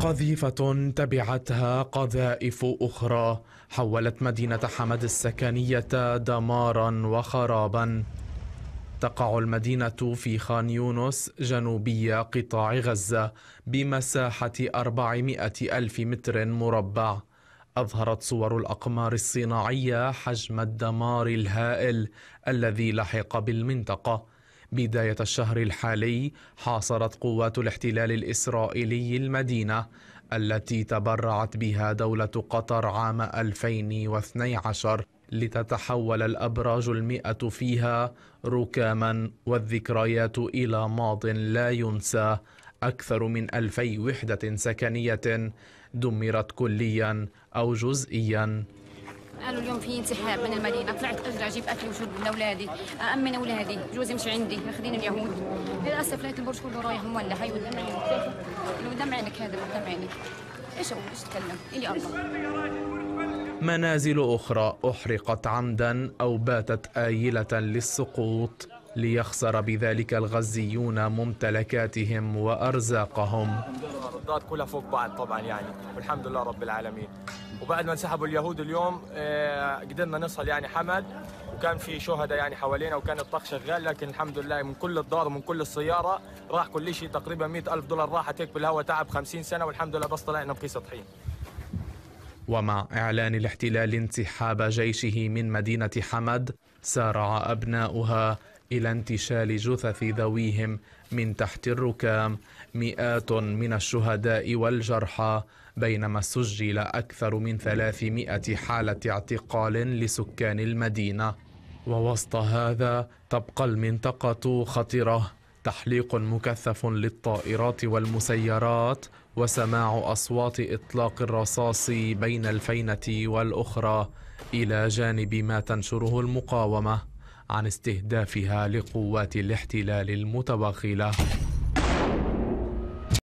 قذيفة تبعتها قذائف أخرى حولت مدينة حمد السكنية دمارا وخرابا تقع المدينة في خان يونس جنوبي قطاع غزة بمساحة 400 ألف متر مربع أظهرت صور الأقمار الصناعية حجم الدمار الهائل الذي لحق بالمنطقة بداية الشهر الحالي حاصرت قوات الاحتلال الإسرائيلي المدينة التي تبرعت بها دولة قطر عام 2012 لتتحول الأبراج المئة فيها ركاما والذكريات إلى ماض لا ينسى أكثر من ألفي وحدة سكنية دمرت كليا أو جزئيا قالوا اليوم في انسحاب من المدينه طلعت اجرى اجيب اكل وشرب لاولادي امن اولادي جوزي مش عندي ماخذين اليهود للاسف لقيت البرج كله رايح مولع هي ودم عينك ودم عينك هذا ودم عينك ايش اقول ايش اتكلم الي الله منازل اخرى احرقت عمدا او باتت ايله للسقوط ليخسر بذلك الغزيون ممتلكاتهم وارزاقهم كلها فوق بعض طبعا يعني والحمد لله رب العالمين وبعد ما انسحبوا اليهود اليوم آه، قدرنا نصل يعني حمد وكان في شهداء يعني حوالينا وكان الطخ شغال لكن الحمد لله من كل الدار ومن كل السياره راح كل شيء تقريبا 100 الف دولار راحت هيك بالهواء تعب 50 سنه والحمد لله بس طلعنا بكيس طحين ومع اعلان الاحتلال انسحاب جيشه من مدينه حمد سارع ابناؤها إلى انتشال جثث ذويهم من تحت الركام مئات من الشهداء والجرحى بينما سجل أكثر من 300 حالة اعتقال لسكان المدينة ووسط هذا تبقى المنطقة خطرة تحليق مكثف للطائرات والمسيرات وسماع أصوات إطلاق الرصاص بين الفينة والأخرى إلى جانب ما تنشره المقاومة عن استهدافها لقوات الاحتلال المتباخله